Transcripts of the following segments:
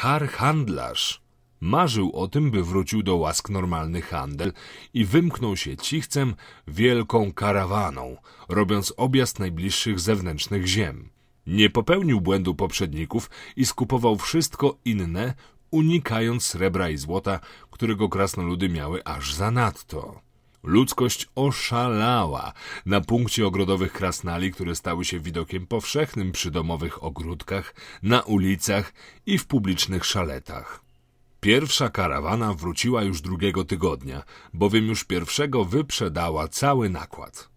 Har handlarz marzył o tym, by wrócił do łask normalny handel i wymknął się cichcem wielką karawaną, robiąc objazd najbliższych zewnętrznych ziem. Nie popełnił błędu poprzedników i skupował wszystko inne, unikając srebra i złota, którego krasnoludy miały aż zanadto. Ludzkość oszalała na punkcie ogrodowych krasnali, które stały się widokiem powszechnym przy domowych ogródkach, na ulicach i w publicznych szaletach. Pierwsza karawana wróciła już drugiego tygodnia, bowiem już pierwszego wyprzedała cały nakład.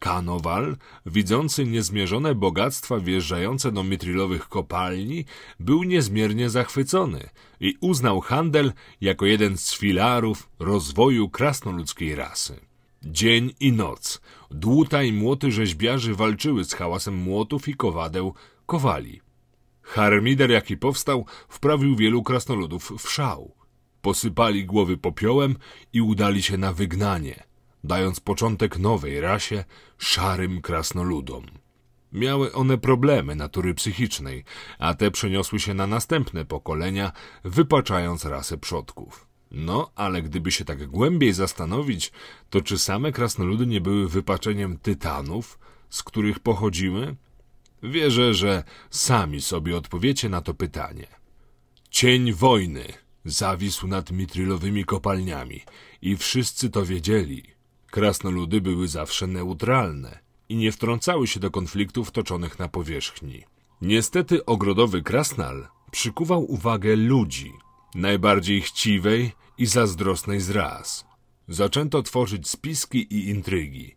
Kanowal, widzący niezmierzone bogactwa wjeżdżające do mitrilowych kopalni, był niezmiernie zachwycony i uznał handel jako jeden z filarów rozwoju krasnoludzkiej rasy. Dzień i noc. Dłuta i młoty rzeźbiarzy walczyły z hałasem młotów i kowadeł kowali. Harmider, jaki powstał, wprawił wielu krasnoludów w szał. Posypali głowy popiołem i udali się na wygnanie – dając początek nowej rasie szarym krasnoludom. Miały one problemy natury psychicznej, a te przeniosły się na następne pokolenia, wypaczając rasę przodków. No, ale gdyby się tak głębiej zastanowić, to czy same krasnoludy nie były wypaczeniem tytanów, z których pochodzimy? Wierzę, że sami sobie odpowiecie na to pytanie. Cień wojny zawisł nad mitrylowymi kopalniami i wszyscy to wiedzieli. Krasnoludy były zawsze neutralne i nie wtrącały się do konfliktów toczonych na powierzchni. Niestety ogrodowy krasnal przykuwał uwagę ludzi, najbardziej chciwej i zazdrosnej z ras. Zaczęto tworzyć spiski i intrygi.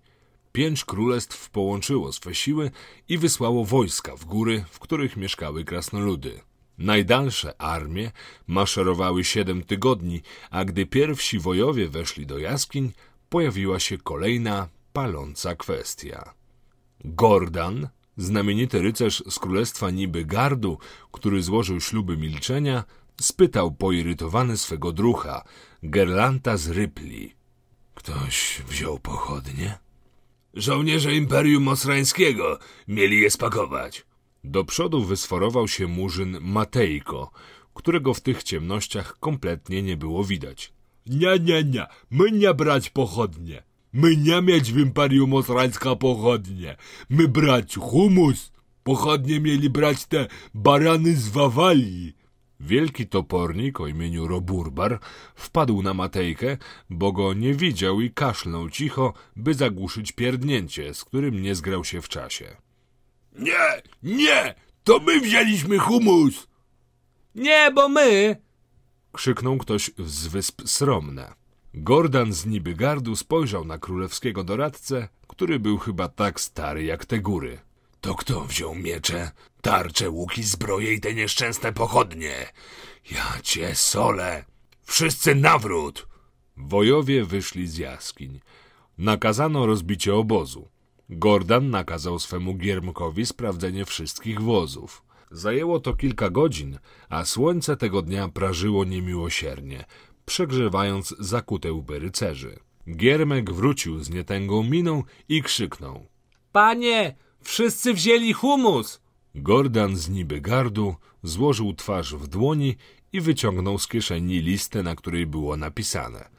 Pięć królestw połączyło swe siły i wysłało wojska w góry, w których mieszkały krasnoludy. Najdalsze armie maszerowały siedem tygodni, a gdy pierwsi wojowie weszli do jaskiń, pojawiła się kolejna paląca kwestia. Gordan, znamienity rycerz z królestwa Niby Gardu, który złożył śluby milczenia, spytał poirytowany swego drucha, Gerlanta z Rypli. Ktoś wziął pochodnie? Żołnierze Imperium Osrańskiego mieli je spakować. Do przodu wysforował się murzyn Matejko, którego w tych ciemnościach kompletnie nie było widać. Nie, nie, nie. My nie brać pochodnie. My nie mieć w Imperium Osrańska pochodnie. My brać humus. Pochodnie mieli brać te barany z Wawalii. Wielki topornik o imieniu Roburbar wpadł na Matejkę, bo go nie widział i kaszlnął cicho, by zagłuszyć pierdnięcie, z którym nie zgrał się w czasie. Nie, nie, to my wzięliśmy humus! Nie, bo my, krzyknął ktoś z wysp sromne. Gordan z niby gardu spojrzał na królewskiego doradcę, który był chyba tak stary jak te góry. To kto wziął miecze, tarcze, łuki, zbroje i te nieszczęsne pochodnie? Ja cię solę! Wszyscy nawrót! Wojowie wyszli z jaskiń. Nakazano rozbicie obozu. Gordan nakazał swemu giermkowi sprawdzenie wszystkich wozów. Zajęło to kilka godzin, a słońce tego dnia prażyło niemiłosiernie, przegrzewając zakute łby rycerzy. Giermek wrócił z nietęgą miną i krzyknął. Panie, wszyscy wzięli humus! Gordan z niby gardu złożył twarz w dłoni i wyciągnął z kieszeni listę, na której było napisane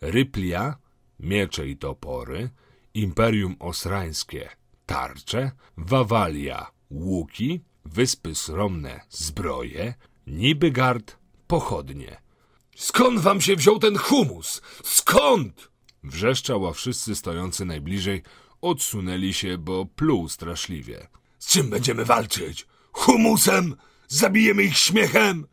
Ryplia, miecze i topory, Imperium Osrańskie, tarcze, Wawalia, łuki, wyspy sromne zbroje, niby gard pochodnie. Skąd wam się wziął ten humus? Skąd? Wrzeszczał, a wszyscy stojący najbliżej odsunęli się, bo pluł straszliwie. Z czym będziemy walczyć? Humusem? Zabijemy ich śmiechem?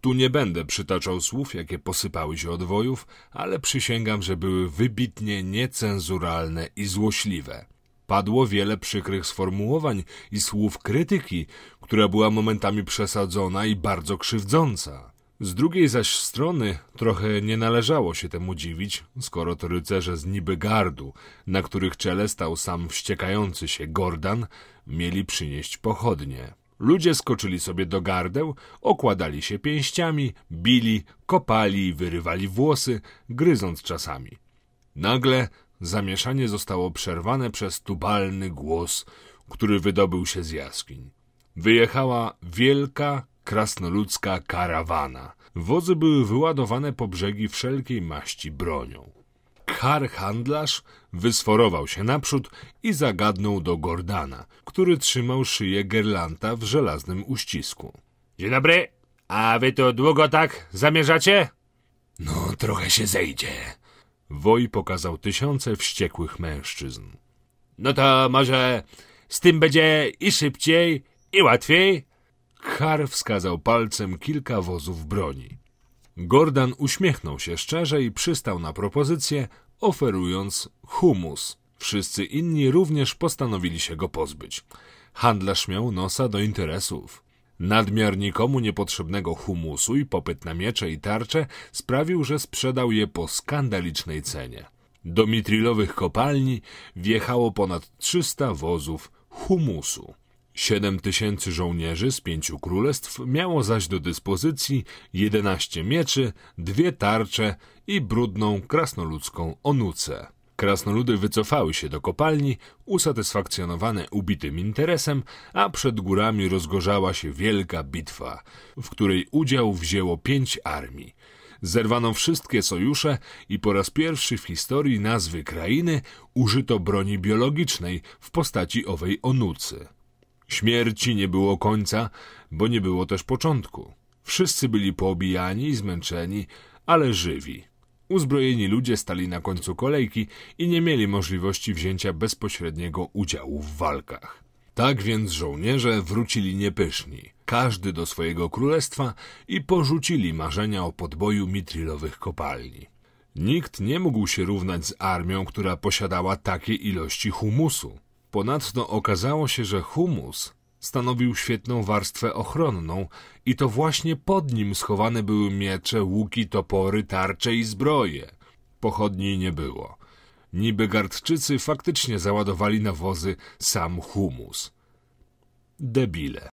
Tu nie będę przytaczał słów, jakie posypały się od wojów, ale przysięgam, że były wybitnie niecenzuralne i złośliwe. Padło wiele przykrych sformułowań i słów krytyki, która była momentami przesadzona i bardzo krzywdząca. Z drugiej zaś strony trochę nie należało się temu dziwić, skoro to rycerze z niby gardu, na których czele stał sam wściekający się Gordan, mieli przynieść pochodnie. Ludzie skoczyli sobie do gardeł, okładali się pięściami, bili, kopali i wyrywali włosy, gryząc czasami. Nagle Zamieszanie zostało przerwane przez tubalny głos, który wydobył się z jaskiń. Wyjechała wielka, krasnoludzka karawana. Wozy były wyładowane po brzegi wszelkiej maści bronią. Kar handlarz wysforował się naprzód i zagadnął do Gordana, który trzymał szyję Gerlanta w żelaznym uścisku. Dzień dobry, a wy to długo tak zamierzacie? No, trochę się zejdzie, Woj pokazał tysiące wściekłych mężczyzn. No to może z tym będzie i szybciej, i łatwiej? Har wskazał palcem kilka wozów broni. Gordon uśmiechnął się szczerze i przystał na propozycję, oferując humus. Wszyscy inni również postanowili się go pozbyć. Handlarz miał nosa do interesów. Nadmiar nikomu niepotrzebnego humusu i popyt na miecze i tarcze sprawił, że sprzedał je po skandalicznej cenie. Do mitrilowych kopalni wjechało ponad 300 wozów humusu. Siedem tysięcy żołnierzy z pięciu królestw miało zaś do dyspozycji 11 mieczy, dwie tarcze i brudną krasnoludzką onucę. Krasnoludy wycofały się do kopalni, usatysfakcjonowane ubitym interesem, a przed górami rozgorzała się wielka bitwa, w której udział wzięło pięć armii. Zerwano wszystkie sojusze i po raz pierwszy w historii nazwy krainy użyto broni biologicznej w postaci owej onucy. Śmierci nie było końca, bo nie było też początku. Wszyscy byli poobijani i zmęczeni, ale żywi. Uzbrojeni ludzie stali na końcu kolejki i nie mieli możliwości wzięcia bezpośredniego udziału w walkach. Tak więc żołnierze wrócili niepyszni, każdy do swojego królestwa i porzucili marzenia o podboju mitrilowych kopalni. Nikt nie mógł się równać z armią, która posiadała takie ilości humusu. Ponadto okazało się, że humus stanowił świetną warstwę ochronną i to właśnie pod nim schowane były miecze, łuki, topory, tarcze i zbroje. Pochodni nie było. Niby gardczycy faktycznie załadowali na wozy sam humus. Debile.